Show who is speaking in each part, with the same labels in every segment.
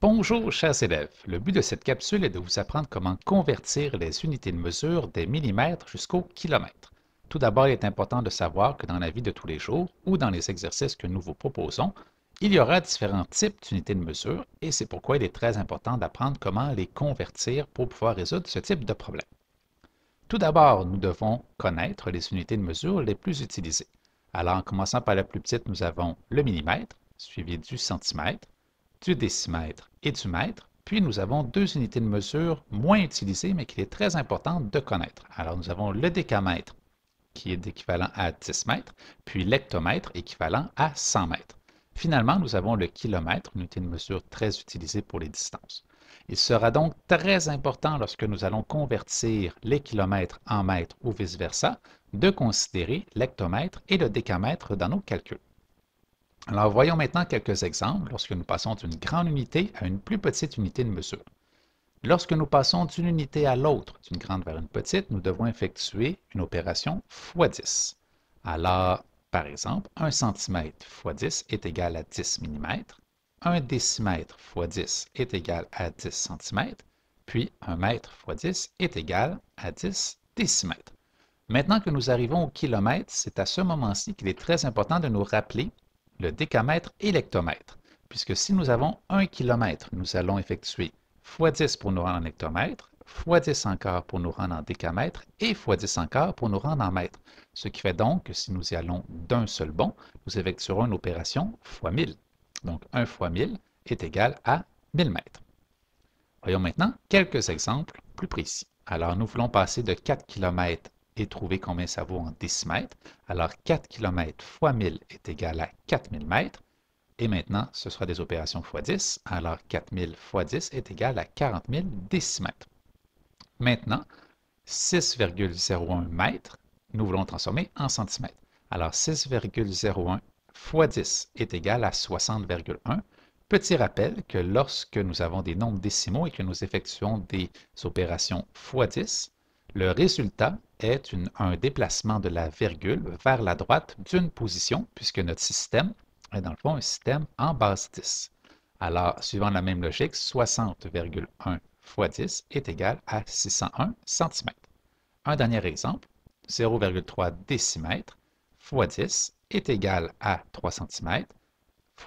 Speaker 1: Bonjour chers élèves, le but de cette capsule est de vous apprendre comment convertir les unités de mesure des millimètres jusqu'au kilomètre. Tout d'abord, il est important de savoir que dans la vie de tous les jours ou dans les exercices que nous vous proposons, il y aura différents types d'unités de mesure et c'est pourquoi il est très important d'apprendre comment les convertir pour pouvoir résoudre ce type de problème. Tout d'abord, nous devons connaître les unités de mesure les plus utilisées. Alors, en commençant par la plus petite, nous avons le millimètre, suivi du centimètre, du décimètre et du mètre. Puis nous avons deux unités de mesure moins utilisées, mais qu'il est très important de connaître. Alors nous avons le décamètre, qui est équivalent à 10 mètres, puis l'hectomètre, équivalent à 100 mètres. Finalement, nous avons le kilomètre, une unité de mesure très utilisée pour les distances. Il sera donc très important lorsque nous allons convertir les kilomètres en mètres ou vice-versa de considérer l'hectomètre et le décamètre dans nos calculs. Alors voyons maintenant quelques exemples lorsque nous passons d'une grande unité à une plus petite unité de mesure. Lorsque nous passons d'une unité à l'autre, d'une grande vers une petite, nous devons effectuer une opération x10. Alors, par exemple, 1 cm x 10 est égal à 10 mm, 1 décimètre x 10 est égal à 10 cm, puis 1 mètre x 10 est égal à 10 décimètres. Maintenant que nous arrivons au kilomètre, c'est à ce moment-ci qu'il est très important de nous rappeler le décamètre et l'hectomètre, puisque si nous avons 1 km, nous allons effectuer x 10 pour nous rendre en hectomètre, x 10 encore pour nous rendre en décamètre et x 10 encore pour nous rendre en mètre, ce qui fait donc que si nous y allons d'un seul bond, nous effectuerons une opération x 1000. Donc 1 x 1000 est égal à 1000 mètres. Voyons maintenant quelques exemples plus précis. Alors nous voulons passer de 4 km et trouver combien ça vaut en décimètres. Alors 4 km x 1000 est égal à 4000 mètres. Et maintenant, ce sera des opérations x 10. Alors 4000 x 10 est égal à 40 000 décimètres. Maintenant, 6,01 mètres, nous voulons transformer en centimètres. Alors 6,01 x 10 est égal à 60,1. Petit rappel que lorsque nous avons des nombres décimaux et que nous effectuons des opérations x 10, le résultat est un déplacement de la virgule vers la droite d'une position, puisque notre système est dans le fond un système en base 10. Alors, suivant la même logique, 60,1 x 10 est égal à 601 cm. Un dernier exemple, 0,3 décimètre x 10 est égal à 3 cm,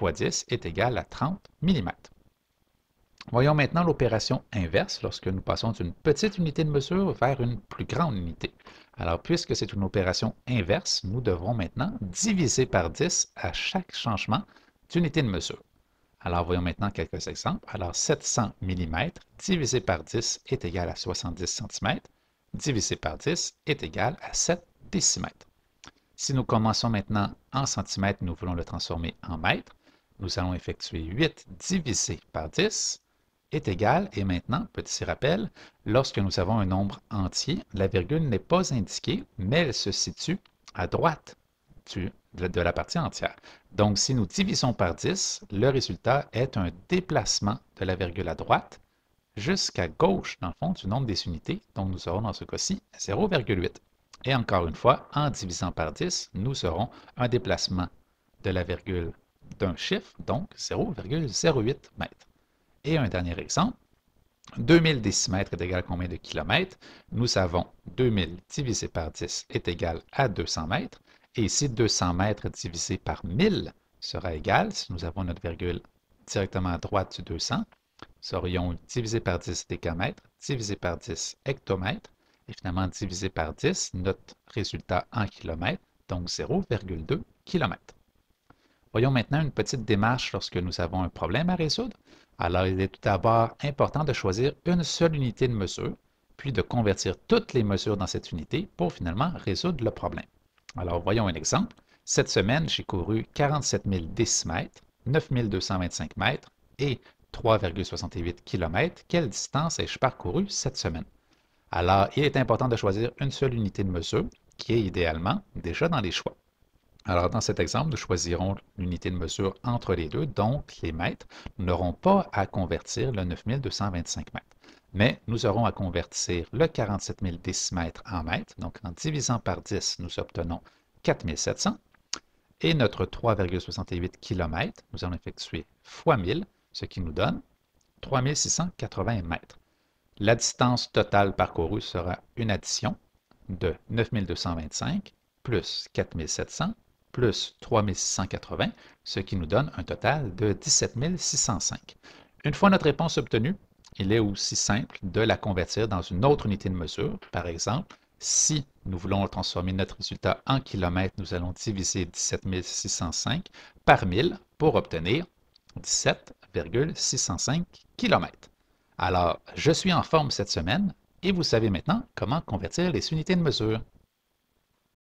Speaker 1: x 10 est égal à 30 mm. Voyons maintenant l'opération inverse lorsque nous passons d'une petite unité de mesure vers une plus grande unité. Alors, puisque c'est une opération inverse, nous devrons maintenant diviser par 10 à chaque changement d'unité de mesure. Alors, voyons maintenant quelques exemples. Alors, 700 mm divisé par 10 est égal à 70 cm, divisé par 10 est égal à 7 décimètres. Si nous commençons maintenant en cm, nous voulons le transformer en mètres. Nous allons effectuer 8 divisé par 10 est égal, et maintenant, petit rappel, lorsque nous avons un nombre entier, la virgule n'est pas indiquée, mais elle se situe à droite de la partie entière. Donc, si nous divisons par 10, le résultat est un déplacement de la virgule à droite jusqu'à gauche, dans le fond, du nombre des unités. Donc, nous aurons dans ce cas-ci 0,8. Et encore une fois, en divisant par 10, nous aurons un déplacement de la virgule d'un chiffre, donc 0,08 mètres. Et un dernier exemple, 2000 décimètres est égal à combien de kilomètres? Nous savons 2000 divisé par 10 est égal à 200 mètres. Et ici, 200 mètres divisé par 1000 sera égal, si nous avons notre virgule directement à droite du 200, serions divisé par 10 décamètres, divisé par 10 hectomètres, et finalement divisé par 10, notre résultat en kilomètres, donc 0,2 kilomètres. Voyons maintenant une petite démarche lorsque nous avons un problème à résoudre. Alors, il est tout d'abord important de choisir une seule unité de mesure, puis de convertir toutes les mesures dans cette unité pour finalement résoudre le problème. Alors, voyons un exemple. Cette semaine, j'ai couru 47 000 mètres, 9 225 mètres et 3,68 km. Quelle distance ai-je parcouru cette semaine? Alors, il est important de choisir une seule unité de mesure qui est idéalement déjà dans les choix. Alors, dans cet exemple, nous choisirons l'unité de mesure entre les deux, donc les mètres. Nous n'aurons pas à convertir le 9225 mètres, mais nous aurons à convertir le 47000 décimètres en mètres. Donc, en divisant par 10, nous obtenons 4700. Et notre 3,68 km, nous allons effectuer fois 1000, ce qui nous donne 3680 mètres. La distance totale parcourue sera une addition de 9225 plus 4700 plus 3680, ce qui nous donne un total de 17605. Une fois notre réponse obtenue, il est aussi simple de la convertir dans une autre unité de mesure. Par exemple, si nous voulons transformer notre résultat en kilomètres, nous allons diviser 17605 par 1000 pour obtenir 17,605 kilomètres. Alors, je suis en forme cette semaine et vous savez maintenant comment convertir les unités de mesure.